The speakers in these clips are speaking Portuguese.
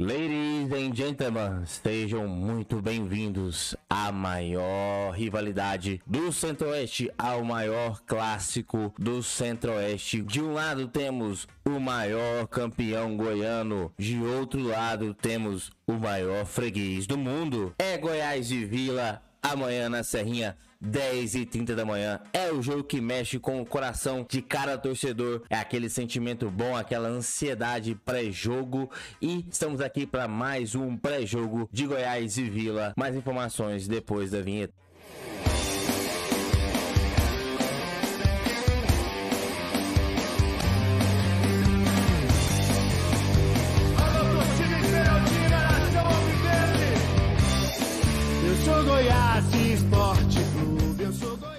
Ladies and gentlemen, sejam muito bem-vindos à maior rivalidade do Centro-Oeste, ao maior clássico do Centro-Oeste. De um lado temos o maior campeão goiano, de outro lado temos o maior freguês do mundo. É Goiás e Vila, amanhã na Serrinha. 10 e 30 da manhã. É o jogo que mexe com o coração de cada torcedor. É aquele sentimento bom, aquela ansiedade pré-jogo. E estamos aqui para mais um pré-jogo de Goiás e Vila. Mais informações depois da vinheta.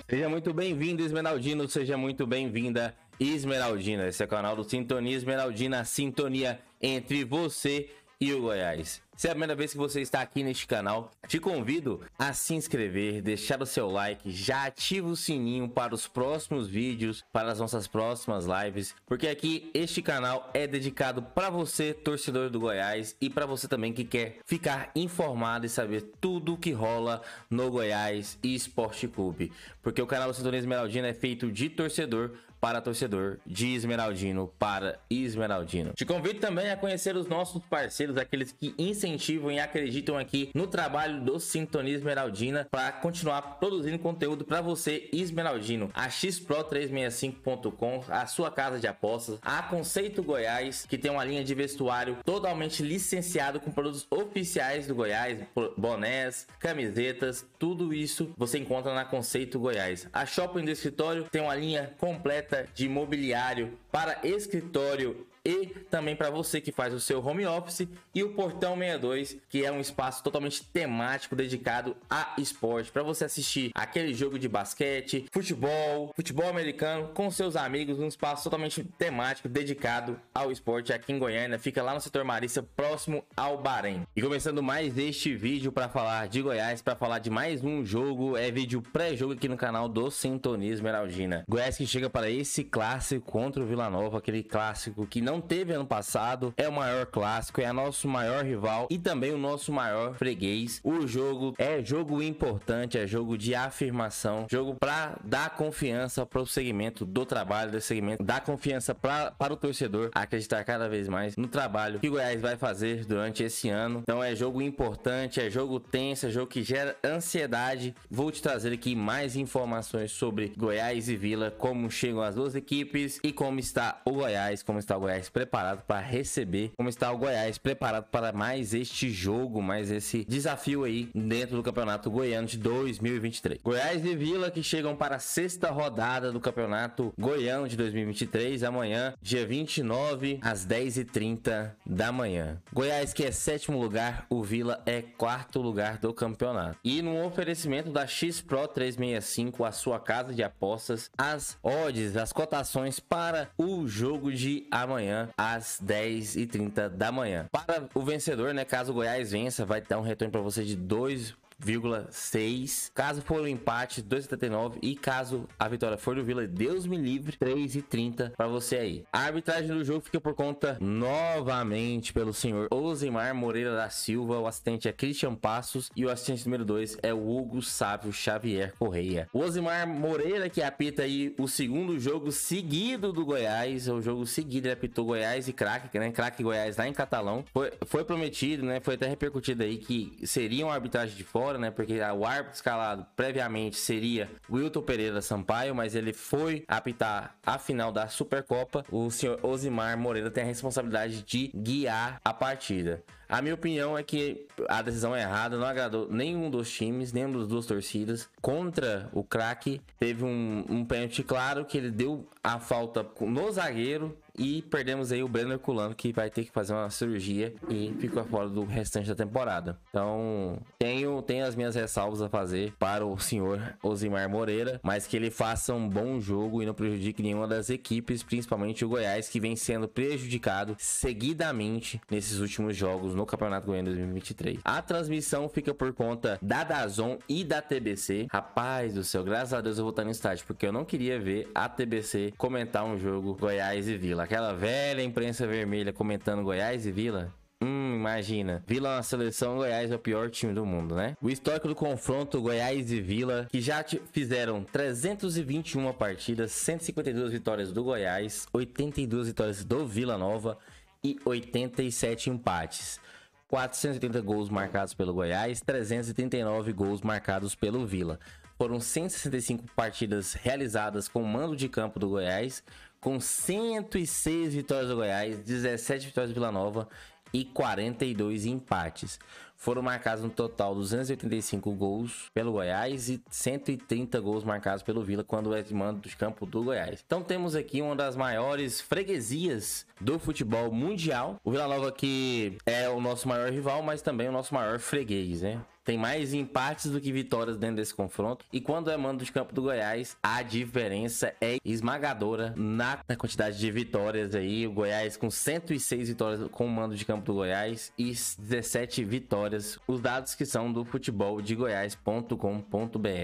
Seja muito bem-vindo, Esmeraldino. Seja muito bem-vinda, Esmeraldina. Esse é o canal do Sintonia Esmeraldina, a sintonia entre você e o Goiás. Se é a primeira vez que você está aqui neste canal, te convido a se inscrever, deixar o seu like, já ativa o sininho para os próximos vídeos, para as nossas próximas lives, porque aqui este canal é dedicado para você, torcedor do Goiás, e para você também que quer ficar informado e saber tudo o que rola no Goiás e Esporte Clube, porque o canal Sintonia Esmeraldina é feito de torcedor para torcedor, de Esmeraldino para Esmeraldino. Te convido também a conhecer os nossos parceiros, aqueles que incentivam e acreditam aqui no trabalho do Sintonia Esmeraldina para continuar produzindo conteúdo para você, Esmeraldino. A xpro365.com, a sua casa de apostas, a Conceito Goiás, que tem uma linha de vestuário totalmente licenciado com produtos oficiais do Goiás, bonés, camisetas, tudo isso você encontra na Conceito Goiás. A Shopping do Escritório tem uma linha completa de imobiliário para escritório e também para você que faz o seu home office e o Portão 62, que é um espaço totalmente temático dedicado a esporte, para você assistir aquele jogo de basquete, futebol, futebol americano com seus amigos, um espaço totalmente temático dedicado ao esporte aqui em Goiânia, fica lá no setor Marícia, próximo ao Bahrein. E começando mais este vídeo para falar de Goiás, para falar de mais um jogo, é vídeo pré-jogo aqui no canal do Sintonismo Esmeraldina. Goiás que chega para esse clássico contra o Vila Nova, aquele clássico que não não teve ano passado. É o maior clássico, é nosso maior rival e também o nosso maior freguês. O jogo é jogo importante, é jogo de afirmação, jogo para dar confiança para o segmento do trabalho, do segmento, dar confiança pra, para o torcedor acreditar cada vez mais no trabalho que o Goiás vai fazer durante esse ano. Então é jogo importante, é jogo tenso, é jogo que gera ansiedade. Vou te trazer aqui mais informações sobre Goiás e Vila, como chegam as duas equipes e como está o Goiás, como está o Goiás Goiás preparado para receber, como está o Goiás preparado para mais este jogo, mais esse desafio aí dentro do Campeonato Goiano de 2023. Goiás e Vila que chegam para a sexta rodada do Campeonato Goiano de 2023, amanhã, dia 29, às 10h30 da manhã. Goiás que é sétimo lugar, o Vila é quarto lugar do campeonato. E no oferecimento da X Pro 365, a sua casa de apostas, as odds, as cotações para o jogo de amanhã manhã às 10h30 da manhã. Para o vencedor, né, caso o Goiás vença, vai dar um retorno para você de 2 3,6. Caso for o um empate, 2,79. E caso a vitória for do Vila, Deus me livre, 3,30 para você aí. A arbitragem do jogo fica por conta novamente pelo senhor Osimar Moreira da Silva. O assistente é Christian Passos e o assistente número 2 é o Hugo Sávio Xavier Correia. O Osimar Moreira que apita aí o segundo jogo seguido do Goiás. É o jogo seguido, ele apitou Goiás e craque, né? Craque Goiás lá em Catalão. Foi, foi prometido, né? Foi até repercutido aí que seria uma arbitragem de fora né? Porque o árbitro escalado previamente seria Wilton Pereira Sampaio, mas ele foi apitar a final da Supercopa. O senhor Osimar Moreira tem a responsabilidade de guiar a partida. A minha opinião é que a decisão é errada, não agradou nenhum dos times, nenhum dos duas torcidas. Contra o craque, teve um, um pênalti claro que ele deu a falta no zagueiro e perdemos aí o Brenner Culano, que vai ter que fazer uma cirurgia e ficou fora do restante da temporada. Então, tenho, tenho as minhas ressalvas a fazer para o senhor Osimar Moreira, mas que ele faça um bom jogo e não prejudique nenhuma das equipes, principalmente o Goiás, que vem sendo prejudicado seguidamente nesses últimos jogos né? no Campeonato Goiano 2023. A transmissão fica por conta da Dazon e da TBC. Rapaz do céu, graças a Deus eu vou estar no estádio, porque eu não queria ver a TBC comentar um jogo Goiás e Vila. Aquela velha imprensa vermelha comentando Goiás e Vila. Hum, imagina. Vila na é seleção, Goiás é o pior time do mundo, né? O histórico do confronto Goiás e Vila, que já fizeram 321 partidas, 152 vitórias do Goiás, 82 vitórias do Vila Nova e 87 empates. 480 gols marcados pelo Goiás, 339 gols marcados pelo Vila. Foram 165 partidas realizadas com o mando de campo do Goiás, com 106 vitórias do Goiás, 17 vitórias do Vila Nova e 42 empates. Foram marcados no total 285 gols pelo Goiás e 130 gols marcados pelo Vila quando é mando dos campos do Goiás. Então temos aqui uma das maiores freguesias do futebol mundial. O Vila Nova que é o nosso maior rival, mas também o nosso maior freguês, né? Tem mais empates do que vitórias dentro desse confronto. E quando é mando de campo do Goiás, a diferença é esmagadora na, na quantidade de vitórias aí. O Goiás com 106 vitórias com o mando de campo do Goiás e 17 vitórias. Os dados que são do futebol de goiás.com.br.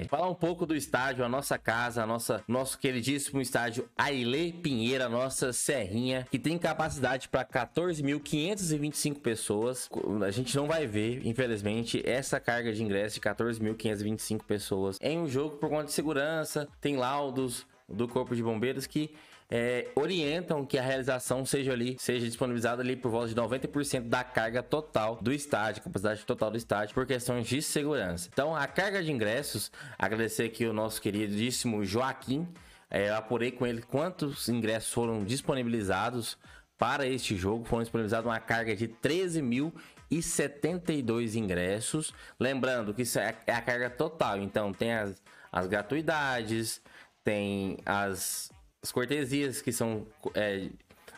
Falar um pouco do estádio, a nossa casa, a nossa nosso queridíssimo estádio Aile Pinheira, nossa serrinha, que tem capacidade para 14.525 pessoas. A gente não vai ver, infelizmente, essa casa carga de ingresso de 14.525 pessoas em um jogo por conta de segurança. Tem laudos do Corpo de Bombeiros que é, orientam que a realização seja ali, seja disponibilizada ali por volta de 90% da carga total do estádio, capacidade total do estádio, por questões de segurança. Então, a carga de ingressos, agradecer aqui o nosso queridíssimo Joaquim, é, eu apurei com ele quantos ingressos foram disponibilizados para este jogo. Foram disponibilizados uma carga de 13.000 e 72 ingressos. Lembrando que isso é, é a carga total, então tem as, as gratuidades, tem as, as cortesias que são é,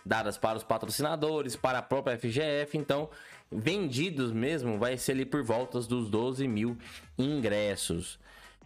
dadas para os patrocinadores, para a própria FGF. Então, vendidos mesmo, vai ser ali por volta dos 12 mil ingressos.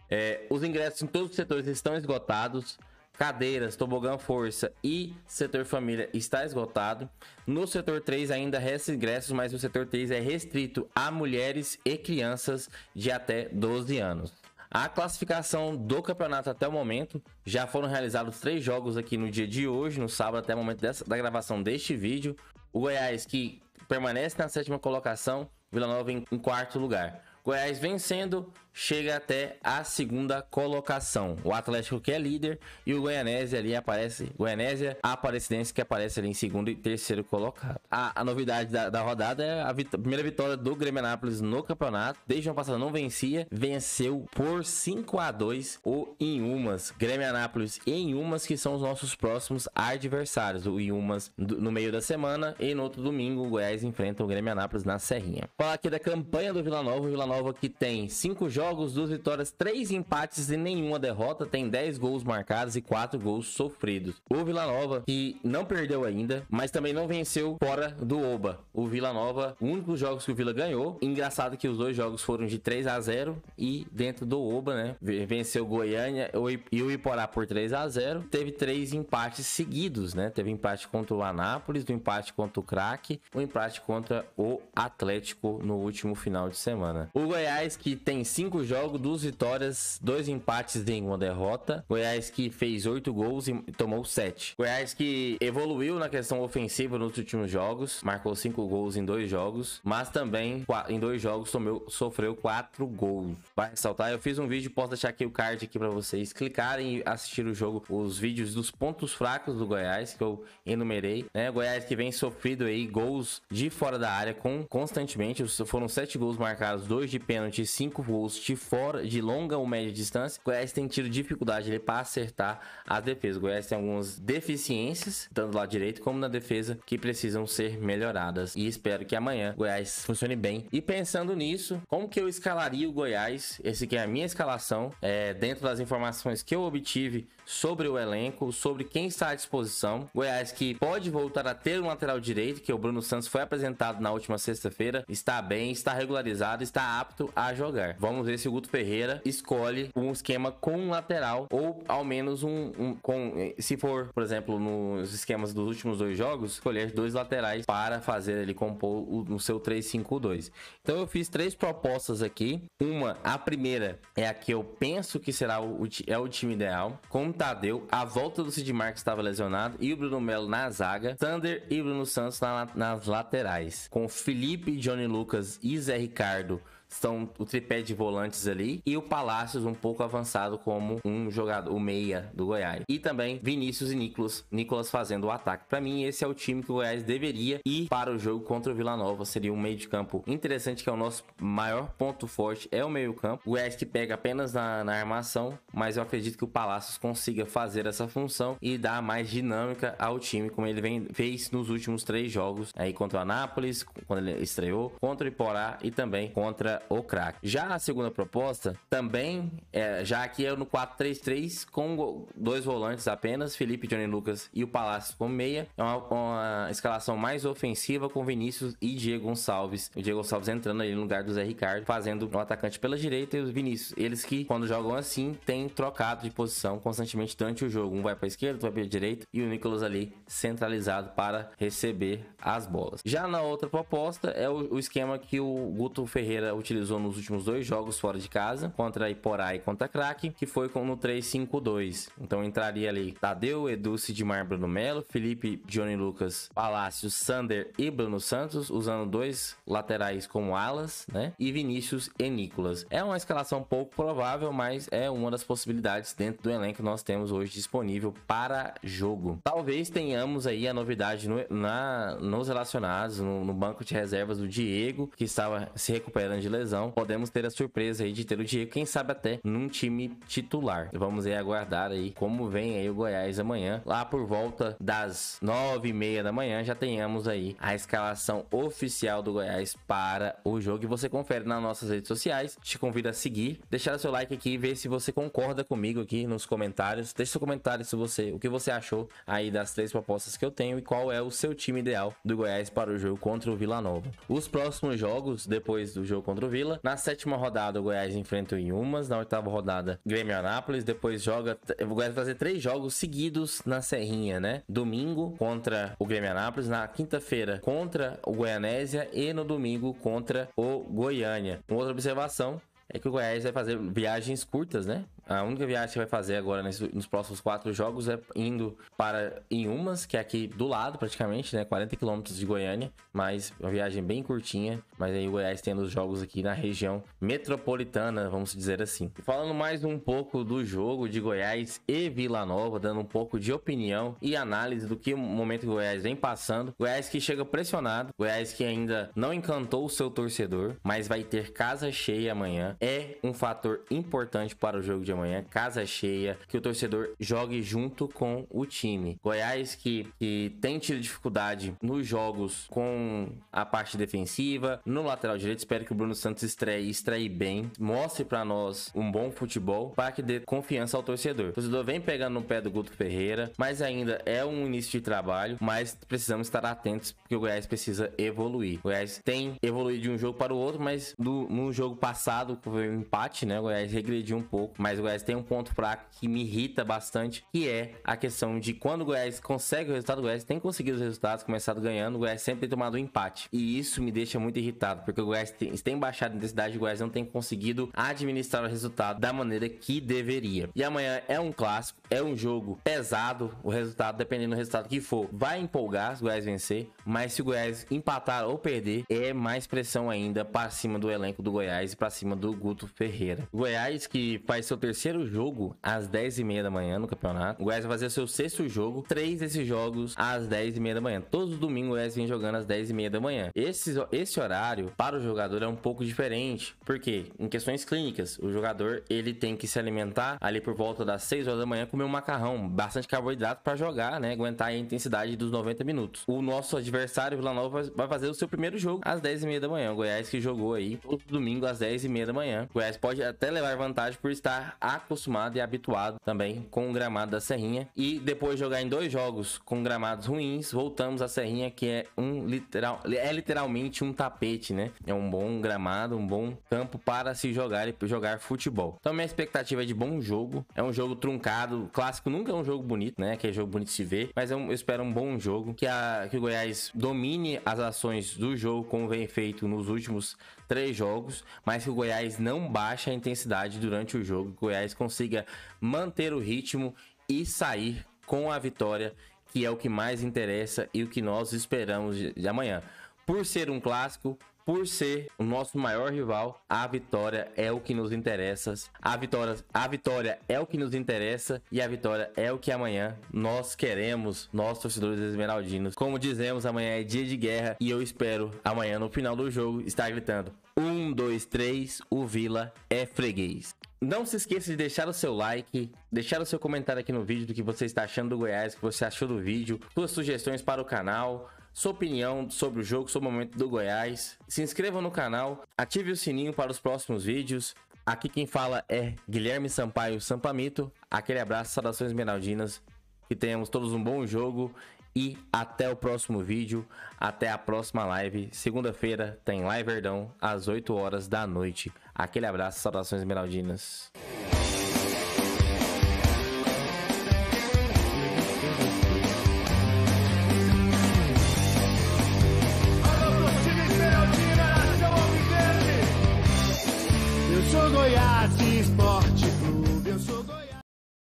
É, os ingressos em todos os setores estão esgotados cadeiras, tobogã força e setor família está esgotado. No setor 3 ainda resta ingressos, mas o setor 3 é restrito a mulheres e crianças de até 12 anos. A classificação do campeonato até o momento, já foram realizados três jogos aqui no dia de hoje, no sábado até o momento dessa, da gravação deste vídeo. O Goiás que permanece na sétima colocação, Vila Nova em, em quarto lugar. Goiás vencendo, chega até a segunda colocação. O Atlético que é líder e o Goianésia ali aparece. Goianésia, a Aparecidense que aparece ali em segundo e terceiro colocado. A, a novidade da, da, rodada é a vit primeira vitória do Grêmio Anápolis no campeonato. Desde o ano passado não vencia, venceu por 5 a 2 o Inhumas. Grêmio Anápolis e Inhumas que são os nossos próximos adversários. O Inhumas no meio da semana e no outro domingo o Goiás enfrenta o Grêmio Anápolis na Serrinha. Falar aqui da campanha do Vila Nova. O Vila Nova Nova que tem 5 jogos, 2 vitórias, 3 empates e nenhuma derrota, tem 10 gols marcados e 4 gols sofridos. O Vila Nova que não perdeu ainda, mas também não venceu fora do Oba. O Vila Nova, um dos jogos que o Vila ganhou, engraçado que os dois jogos foram de 3 a 0 e dentro do Oba, né, venceu Goiânia e o Iporá por 3 a 0, teve 3 empates seguidos, né? Teve empate contra o Anápolis, um empate contra o Craque, um empate contra o Atlético no último final de semana. O o Goiás que tem cinco jogos, duas vitórias, dois empates e uma derrota. Goiás que fez oito gols e tomou sete. Goiás que evoluiu na questão ofensiva nos últimos jogos, marcou cinco gols em dois jogos, mas também em dois jogos tomeu, sofreu quatro gols. Vai ressaltar, eu fiz um vídeo, posso deixar aqui o card aqui para vocês clicarem e assistir o jogo, os vídeos dos pontos fracos do Goiás que eu enumerei, né? Goiás que vem sofrido aí gols de fora da área com constantemente, foram sete gols marcados, dois de pênalti, 5 gols de fora, de longa ou média distância, Goiás tem tido dificuldade para acertar as defesas. Goiás tem algumas deficiências, tanto lá direito como na defesa, que precisam ser melhoradas. E espero que amanhã o Goiás funcione bem. E pensando nisso, como que eu escalaria o Goiás? Esse que é a minha escalação, é, dentro das informações que eu obtive sobre o elenco, sobre quem está à disposição. Goiás que pode voltar a ter um lateral direito, que é o Bruno Santos foi apresentado na última sexta-feira, está bem, está regularizado, está apto a jogar. Vamos ver se o Guto Ferreira escolhe um esquema com um lateral ou ao menos um, um com eh, se for, por exemplo, nos esquemas dos últimos dois jogos, escolher dois laterais para fazer ele compor o, no seu 3-5-2. Então eu fiz três propostas aqui. Uma, a primeira é a que eu penso que será o, é o time ideal, com Tadeu, a volta do Sid Marques estava lesionado e o Bruno Melo na zaga, Thunder e Bruno Santos na, nas laterais, com Felipe, Johnny Lucas e Zé Ricardo são o tripé de volantes ali e o Palácios um pouco avançado como um jogador, o meia do Goiás. E também Vinícius e Nicolas, Nicolas fazendo o ataque. Para mim, esse é o time que o Goiás deveria ir para o jogo contra o Vila Nova. Seria um meio de campo interessante, que é o nosso maior ponto forte, é o meio campo. O Goiás que pega apenas na, na armação, mas eu acredito que o Palácios consiga fazer essa função e dar mais dinâmica ao time, como ele vem, fez nos últimos três jogos, aí contra o Anápolis, quando ele estreou, contra o Iporá e também contra o craque. Já a segunda proposta, também, é, já aqui é no 4-3-3, com dois volantes apenas, Felipe, Johnny Lucas e o Palácio como meia. É uma, uma, escalação mais ofensiva com Vinícius e Diego Gonçalves. O Diego Gonçalves entrando ali no lugar do Zé Ricardo, fazendo o atacante pela direita e o Vinícius. Eles que, quando jogam assim, têm trocado de posição constantemente durante o jogo. Um vai para esquerda, outro vai para direita e o Nicolas ali centralizado para receber as bolas. Já na outra proposta é o, o esquema que o Guto Ferreira utiliza utilizou nos últimos dois jogos fora de casa, contra Iporá e contra Crack, que foi com no 3-5-2. Então entraria ali Tadeu, Edu, Sidmar, Bruno Melo, Felipe, Johnny Lucas, Palácio, Sander e Bruno Santos, usando dois laterais como alas, né? E Vinícius e Nicolas. É uma escalação pouco provável, mas é uma das possibilidades dentro do elenco que nós temos hoje disponível para jogo. Talvez tenhamos aí a novidade no, na, nos relacionados, no, no banco de reservas do Diego, que estava se recuperando de lesão lesão, podemos ter a surpresa aí de ter o Diego, quem sabe até num time titular. Vamos aí aguardar aí como vem aí o Goiás amanhã. Lá por volta das nove e meia da manhã já tenhamos aí a escalação oficial do Goiás para o jogo. E você confere nas nossas redes sociais. Te convido a seguir, deixar o seu like aqui e ver se você concorda comigo aqui nos comentários. Deixe seu comentário se você, o que você achou aí das três propostas que eu tenho e qual é o seu time ideal do Goiás para o jogo contra o Vila Nova. Os próximos jogos depois do jogo contra o Vila. Na sétima rodada, o Goiás enfrenta o Inhumas. Na oitava rodada, Grêmio Anápolis. Depois joga. O Goiás vai fazer três jogos seguidos na Serrinha, né? Domingo contra o Grêmio Anápolis. Na quinta-feira, contra o Goianésia. E no domingo, contra o Goiânia. Uma outra observação é que o Goiás vai fazer viagens curtas, né? A única viagem que você vai fazer agora nos próximos quatro jogos é indo para Inhumas, que é aqui do lado praticamente, né? 40 quilômetros de Goiânia, mas uma viagem bem curtinha. Mas aí o Goiás tendo os jogos aqui na região metropolitana, vamos dizer assim. Falando mais um pouco do jogo de Goiás e Vila Nova, dando um pouco de opinião e análise do que o momento que o Goiás vem passando. Goiás que chega pressionado, Goiás que ainda não encantou o seu torcedor, mas vai ter casa cheia amanhã. É um fator importante para o jogo de de amanhã, casa cheia, que o torcedor jogue junto com o time. Goiás que, que tem tido dificuldade nos jogos com a parte defensiva, no lateral direito, espero que o Bruno Santos estreie, estreie bem, mostre para nós um bom futebol para que dê confiança ao torcedor. O torcedor vem pegando no pé do Guto Ferreira, mas ainda é um início de trabalho, mas precisamos estar atentos porque o Goiás precisa evoluir. O Goiás tem evoluído de um jogo para o outro, mas no jogo passado, que foi um empate, né? O Goiás regrediu um pouco, mas o Goiás tem um ponto fraco que me irrita bastante, que é a questão de quando o Goiás consegue o resultado, o Goiás tem conseguido os resultados, começado ganhando, o Goiás sempre tem tomado um empate. E isso me deixa muito irritado, porque o Goiás tem, tem baixado a intensidade, o Goiás não tem conseguido administrar o resultado da maneira que deveria. E amanhã é um clássico, é um jogo pesado, o resultado, dependendo do resultado que for, vai empolgar se o Goiás vencer, mas se o Goiás empatar ou perder, é mais pressão ainda para cima do elenco do Goiás e para cima do Guto Ferreira. O Goiás que faz seu terceiro terceiro jogo às 10h30 da manhã no campeonato. O Goiás vai fazer seu sexto jogo, três desses jogos às 10h30 da manhã. Todos os domingos o Goiás vem jogando às 10h30 da manhã. Esse, esse horário para o jogador é um pouco diferente, porque em questões clínicas, o jogador ele tem que se alimentar ali por volta das 6 horas da manhã, comer um macarrão, bastante carboidrato para jogar, né? Aguentar a intensidade dos 90 minutos. O nosso adversário, Vila Nova, vai fazer o seu primeiro jogo às 10h30 da manhã. O Goiás que jogou aí todo domingo às 10h30 da manhã. O Goiás pode até levar vantagem por estar acostumado e habituado também com o gramado da Serrinha. E depois de jogar em dois jogos com gramados ruins, voltamos à Serrinha, que é um literal, é literalmente um tapete, né? É um bom gramado, um bom campo para se jogar e jogar futebol. Então minha expectativa é de bom jogo. É um jogo truncado, clássico nunca é um jogo bonito, né? Que é jogo bonito de se ver, mas é eu espero um bom jogo que a que o Goiás domine as ações do jogo como vem feito nos últimos três jogos, mas que o Goiás não baixe a intensidade durante o jogo. Goiás consiga manter o ritmo e sair com a vitória, que é o que mais interessa e o que nós esperamos de amanhã. Por ser um clássico, por ser o nosso maior rival, a vitória é o que nos interessa. A vitória, a vitória é o que nos interessa e a vitória é o que amanhã nós queremos, nós torcedores esmeraldinos. Como dizemos, amanhã é dia de guerra e eu espero amanhã no final do jogo estar gritando: 1, 2, 3, o Vila é freguês. Não se esqueça de deixar o seu like, deixar o seu comentário aqui no vídeo do que você está achando do Goiás, o que você achou do vídeo, suas sugestões para o canal, sua opinião sobre o jogo, sobre o momento do Goiás. Se inscreva no canal, ative o sininho para os próximos vídeos. Aqui quem fala é Guilherme Sampaio Sampamito. Aquele abraço, saudações Meraldinas. Que tenhamos todos um bom jogo e até o próximo vídeo, até a próxima live. Segunda-feira tem Live Verdão às 8 horas da noite. Aquele abraço, saudações esmeraldinas.